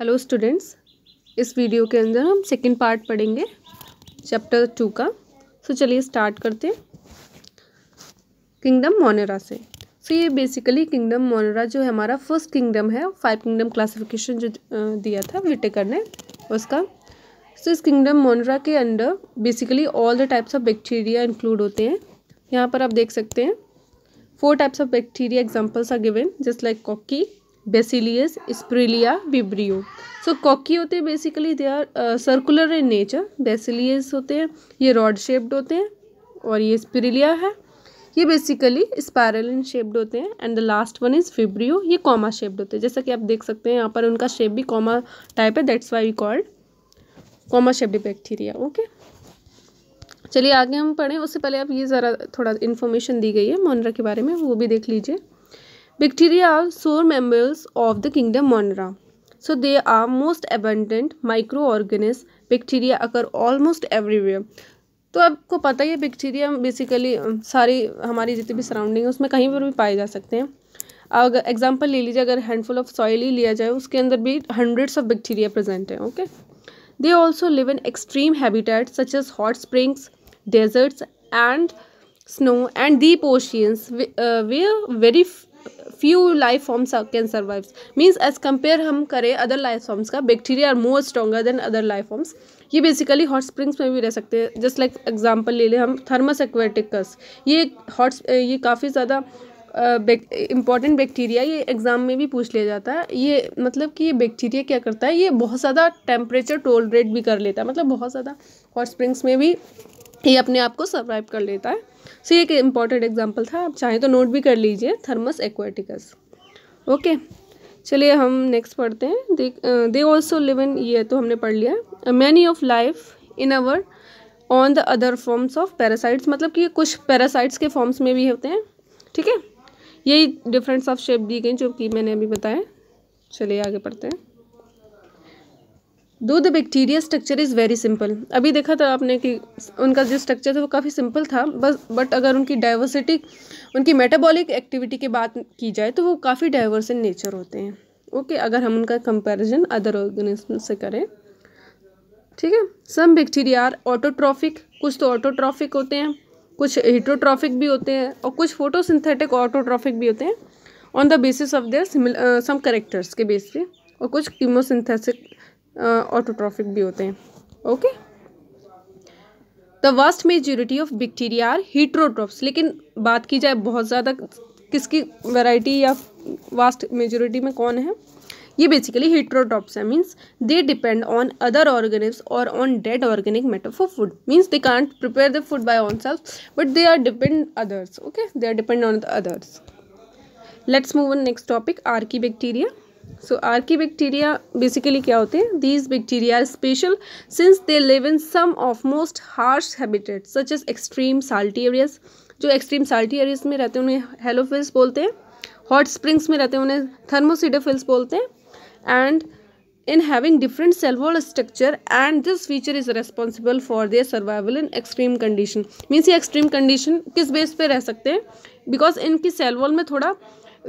Hello students इस video के अंदर हम सेकंड पार्ट पढ़ेंगे चैप्टर टू का सो so, चलिए स्टार्ट करते हैं किंगडम मोनेरा से सो so, ये बेसिकली किंगडम मोनेरा जो है हमारा फर्स्ट किंगडम है फाइव किंगडम क्लासिफिकेशन जो दिया था विटेकर ने उसका सो so, इस किंगडम मोनेरा के under basically all the types of bacteria include होते हैं यहाँ पर आप देख सकते हैं four types of bacteria examples are given just like cocci bacillus spirilla vibrio so cocci होते हैं basically they are circular in nature basileus होते हैं ये रॉड शेप्ड होते हैं और ये स्प्रिलिया है ये बेसिकली स्पायरल इन शेप्ड होते हैं and the last one is vibrio ये कॉमा शेप्ड होते हैं जैसा कि आप देख सकते हैं यहाँ पर उनका शेप भी कॉमा टाइप है that's why we called comma shaped bacteria okay चलिए आगे हम पढ़ें उससे पहले आप ये ज़रा थोड़ा इन्फॉर्मेशन दी गई है मोनरा के बारे में वो भी देख लीजिए Bacteria are sole mammals of the kingdom Monera. So they are most abundant microorganisms. Bacteria occur almost everywhere. तो आपको पता ही है बैक्टीरिया बेसिकली सारी हमारी जितनी भी सराउंडिंग है उसमें कहीं पर भी पाए जा सकते हैं अगर एग्जांपल ले लीजिए अगर हैंडफुल ऑफ सॉइल ही लिया जाए उसके अंदर भी हंड्रेड्स ऑफ बैक्टीरिया प्रेजेंट हैं okay they also live in extreme habitat such as hot springs deserts and snow and deep oceans where very few life forms can survive means as compare हम करें other life forms का bacteria are more stronger than other life forms ये basically hot springs में भी रह सकते हैं just like example ले लें हम थर्मस एक्वेटिकस ये हॉट ये काफ़ी ज़्यादा इम्पॉर्टेंट बैक्टीरिया ये एग्ज़ाम में भी पूछ लिया जाता है ये मतलब कि ये बैक्टीरिया क्या करता है ये बहुत ज़्यादा टेम्परेचर टोलरेट भी कर लेता है मतलब बहुत ज़्यादा हॉट स्प्रिंग्स में भी ये अपने आप को सर्वाइव कर लेता है सो ये एक इम्पॉर्टेंट एग्जाम्पल था आप चाहें तो नोट भी कर लीजिए थर्मस एक्वाटिकस ओके चलिए हम नेक्स्ट पढ़ते हैं दे ऑल्सो लिव इन ये तो हमने पढ़ लिया many of life in our on the other forms of parasites मतलब कि कुछ पैरासाइट्स के फॉर्म्स में भी होते हैं ठीक है यही डिफरेंस ऑफ शेप दी गई जो कि मैंने अभी बताया चलिए आगे पढ़ते हैं though the bacteria structure is very simple अभी देखा था आपने कि उनका जो स्ट्रक्चर था वो काफ़ी सिंपल था बस बट अगर उनकी डाइवर्सिटी उनकी मेटाबॉलिक एक्टिविटी की बात की जाए तो वो काफ़ी डाइवर्स इन नेचर होते हैं ओके okay, अगर हम उनका कंपैरिजन अदर ऑर्गेनिज्म से करें ठीक है सम बैक्टीरिया आर ऑटोट्रॉफिक कुछ तो ऑटोट्रॉफिक होते हैं कुछ हीट्रोट्रॉफिक भी होते हैं और कुछ फोटोसिंथेटिक ऑटोट्रॉफिक भी होते हैं on the basis of their some characters के बेस पे और कुछ कीमोसिंथेसिक ऑटोट्रॉफिक भी होते हैं okay the vast majority of bacteria are heterotrophs लेकिन बात की जाए बहुत ज़्यादा किसकी वैरायटी या वास्ट मेजोरिटी में कौन है ये बेसिकली हीट्रोट्रॉप्स है means they depend on other organics और on dead organic matter for food means they can't prepare the food by on self but they are depend others okay they are depend on the others let's move on next topic archaebacteria so archaebacteria basically क्या होते हैं these bacteria are special since they live in some of most harsh habitat such as extreme salty areas जो extreme salty areas में रहते हैं उन्हें हेलोफिल्स बोलते हैं हॉट स्प्रिंग्स में रहते हैं उन्हें थर्मोसिडोफिल्स बोलते हैं and in having different cell wall structure and this feature is responsible for their survival in extreme condition means ये एक्सट्रीम कंडीशन किस बेस पर रह सकते हैं बिकॉज इनकी सेलवॉल में थोड़ा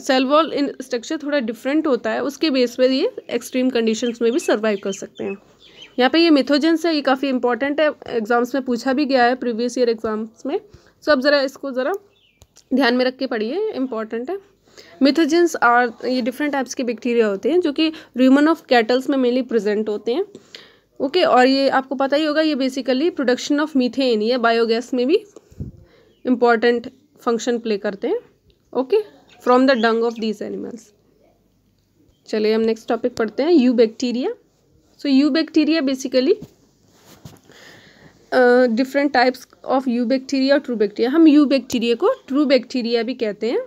सेल वॉल इन स्ट्रक्चर थोड़ा डिफरेंट होता है उसके बेस पर ये एक्सट्रीम कंडीशन में भी सर्वाइव कर सकते हैं यहाँ पे ये मिथोजेंस है ये काफ़ी इंपॉर्टेंट है एग्ज़ाम्स में पूछा भी गया है प्रीवियस ईयर एग्ज़ाम्स में सो अब ज़रा इसको ज़रा ध्यान में रख के पढ़िए इंपॉर्टेंट है मिथोजेंस आर ये डिफरेंट टाइप्स के बैक्टीरिया होते हैं जो कि र्यूमन ऑफ कैटल्स में मेनली प्रेजेंट होते हैं ओके okay, और ये आपको पता ही होगा ये बेसिकली प्रोडक्शन ऑफ मीथेन ये बायोगैस में भी इम्पॉर्टेंट फंक्शन प्ले करते हैं okay okay? From the dung of these animals चलिए हम नेक्स्ट टॉपिक पढ़ते हैं eubacteria so eubacteria basically different types of eubacteria और ट्रू बैक्टीरिया हम यू बैक्टीरिया को ट्रू बैक्टीरिया भी कहते हैं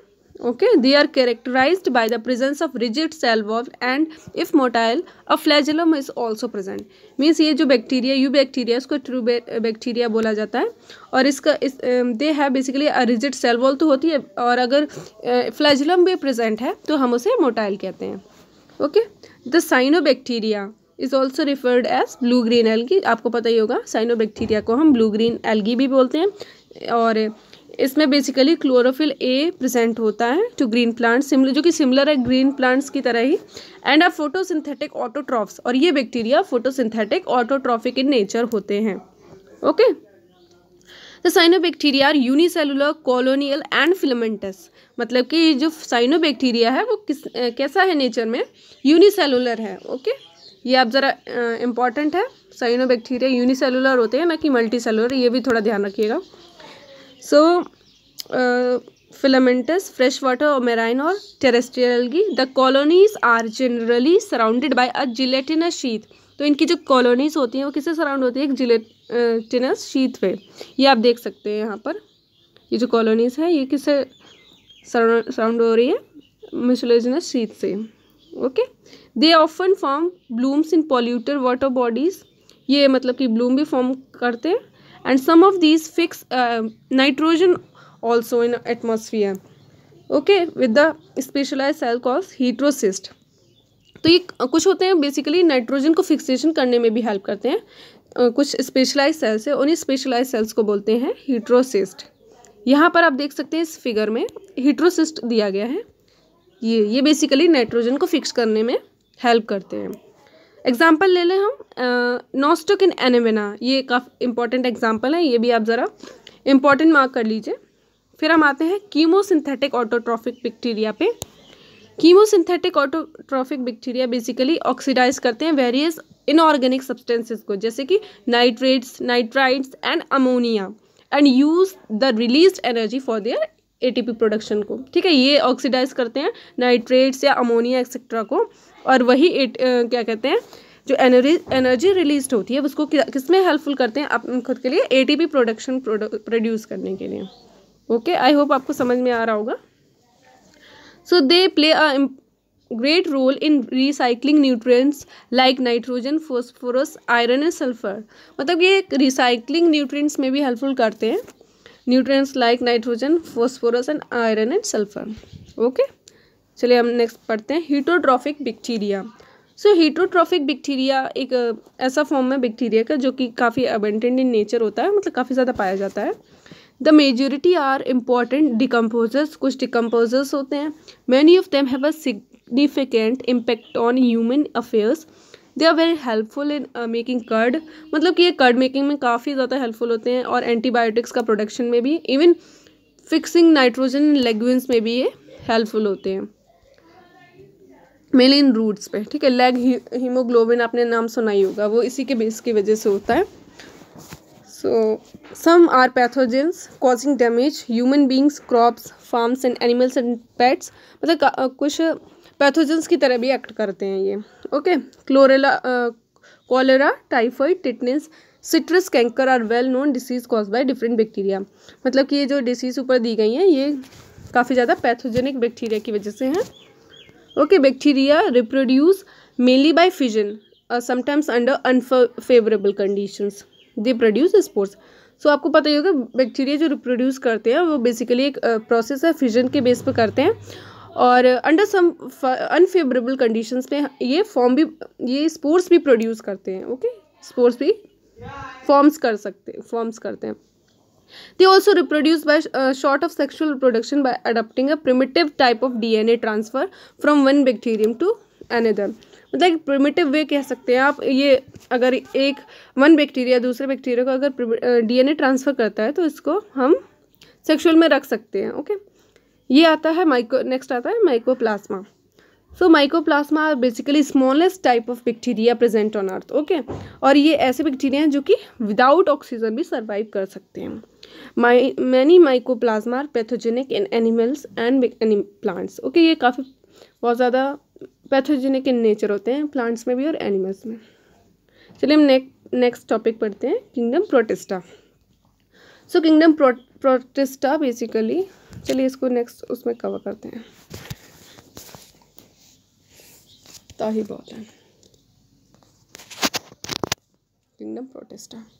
okay they are characterized by the presence of rigid cell wall and if motile a flagellum is also present means ये जो bacteria eu bacteria इसको true bacteria बोला जाता है और इसका इस दे है basically a rigid cell wall तो होती है और अगर फ्लैजुलम uh, भी प्रेजेंट है तो हम उसे मोटाइल कहते हैं okay the cyanobacteria is also referred as blue green algae आपको पता ही होगा साइनोबैक्टीरिया को हम ब्लू ग्रीन एल्गी भी बोलते हैं और इसमें बेसिकली क्लोरोफिल ए प्रेजेंट होता है टू ग्रीन प्लांट सिमिलर जो कि सिमिलर है ग्रीन प्लांट्स की तरह ही एंड आर फोटोसिंथेटिक ऑटोट्रॉफ्स और ये bacteria photosynthetic autotrophic in nature होते हैं ओके द तो cyanobacteria are unicellular colonial and filamentous मतलब कि जो साइनोबैक्टीरिया है वो किस कैसा है नेचर में यूनिसेलुलर है ओके ये आप ज़रा इम्पॉर्टेंट है साइनोबैक्टीरिया यूनिसेलुलर होते हैं ना कि मल्टीसेलुलर ये भी थोड़ा ध्यान रखिएगा फिलामेंटस फ्रेश वाटर और मेराइन और टेरेस्ट्रियल की the colonies are generally surrounded by a gelatinous sheath तो इनकी जो कॉलोनीज होती हैं वो किससे सराउंड होती है एक जिलेटिनस शीत uh, पे ये आप देख सकते हैं यहाँ पर ये जो कॉलोनीज हैं ये किससे सराउंड हो रही है मिशोलेजिनस शीत से okay they often form blooms in polluted water bodies ये मतलब कि ब्लूम भी फॉर्म करते हैं and some of these fix uh, nitrogen also in atmosphere okay with the specialized cell called heterocyst तो ये कुछ होते हैं बेसिकली नाइट्रोजन को फिक्सेशन करने में भी हेल्प करते हैं कुछ स्पेशलाइज सेल्स है उन्हीं स्पेशलाइज सेल्स को बोलते हैं हीट्रोसिस्ट यहाँ पर आप देख सकते हैं इस फिगर में हीट्रोसिस्ट दिया गया है ये ये बेसिकली नाइट्रोजन को फिक्स करने में हेल्प करते हैं एग्ज़ाम्पल ले लें हम नॉस्टोक इन एनेमेना ये काफ़ी इंपॉर्टेंट एग्जाम्पल है ये भी आप ज़रा इम्पॉर्टेंट मार्क कर लीजिए फिर हम आते हैं कीमोसिंथेटिक ऑटोट्रॉफिक बैक्टीरिया पे chemosynthetic autotrophic bacteria basically oxidize करते हैं वेरियस इनऑर्गेनिक सब्सटेंसेस को जैसे कि nitrates nitrites and ammonia and use the release energy for their ATP production को ठीक है ये ऑक्सीडाइज करते हैं नाइट्रेट्स या अमोनिया एक्सेट्रा को और वही एट, आ, क्या कहते हैं जो एनर्जी एनर्जी रिलीज होती है उसको किस में हेल्पफुल करते हैं अपने खुद के लिए A T P production produce करने के लिए ओके आई होप आपको समझ में आ रहा होगा so they play a great role in recycling nutrients like nitrogen phosphorus iron and sulphur मतलब ये रिसाइकलिंग न्यूट्रिएंट्स में भी हेल्पफुल करते हैं nutrients like nitrogen phosphorus and iron and sulphur okay चलिए हम नेक्स्ट पढ़ते हैं हीटोट्रॉफिक बैक्टीरिया सो हीटोट्रॉफिक बैक्टीरिया एक ऐसा फॉर्म है बैक्टीरिया का जो कि काफ़ी अबेंटेंड इन नेचर होता है मतलब काफ़ी ज़्यादा पाया जाता है the majority are important decomposers कुछ डिकम्पोजर्स होते हैं many of them have a significant impact on human affairs they are very helpful in making curd मतलब कि ये कर्ड मेकिंग में काफ़ी ज़्यादा हेल्पफुल होते हैं और एंटीबायोटिक्स का प्रोडक्शन में भी इवन फिक्सिंग नाइट्रोजन लेग्विन्स में भी ये हेल्पफुल होते हैं मेलिन रूट्स पे ठीक है लेग हीमोग्लोबिन आपने नाम सुना ही होगा वो इसी के बेस की वजह से होता है so some are pathogens causing damage human beings crops farms and animals and pets मतलब कुछ पैथोजेंस की तरह भी एक्ट करते हैं ये okay chlorella cholera typhoid tetanus citrus canker are well known disease cause by different bacteria मतलब कि ये जो डिसीज़ ऊपर दी गई हैं ये काफ़ी ज़्यादा पैथोजेनिक बैक्टीरिया की वजह से हैं okay bacteria reproduce mainly by fission sometimes under unfavourable conditions they produce spores so आपको पता ही होगा बैक्टीरिया जो रिप्रोड्यूस करते हैं वो बेसिकली एक प्रोसेस uh, है फिजन के बेस पर करते हैं और अंडर सम अनफेवरेबल कंडीशंस में ये फॉर्म भी ये स्पोर्ट्स भी प्रोड्यूस करते हैं ओके स्पोर्ट्स भी फॉर्म्स कर सकते फॉर्म्स करते हैं They also reproduce by uh, short of sexual reproduction by adopting a primitive type of DNA transfer from one bacterium to another. मतलब एक प्रिमिटिव वे कह सकते हैं आप ये अगर एक वन बैक्टीरिया दूसरे बैक्टीरिया को अगर डीएनए ट्रांसफ़र करता है तो इसको हम सेक्सुअल में रख सकते हैं ओके ये आता है माइक्रो नेक्स्ट आता है mycoplasma so mycoplasma are basically smallest type of bacteria present on earth okay और ये ऐसे बैक्टीरिया हैं जो कि विदाउट ऑक्सीजन भी सर्वाइव कर सकते हैं my many mycoplasma are pathogenic in animals and plants okay ये काफ़ी बहुत ज़्यादा पैथोजेनिक इन नेचर होते हैं प्लांट्स में भी और एनिमल्स में चलिए हम नेक्स्ट टॉपिक पढ़ते हैं kingdom protista so kingdom protista basically चलिए इसको नेक्स्ट उसमें कवर करते हैं ताही बोलन किंगडम प्रोटेस्टा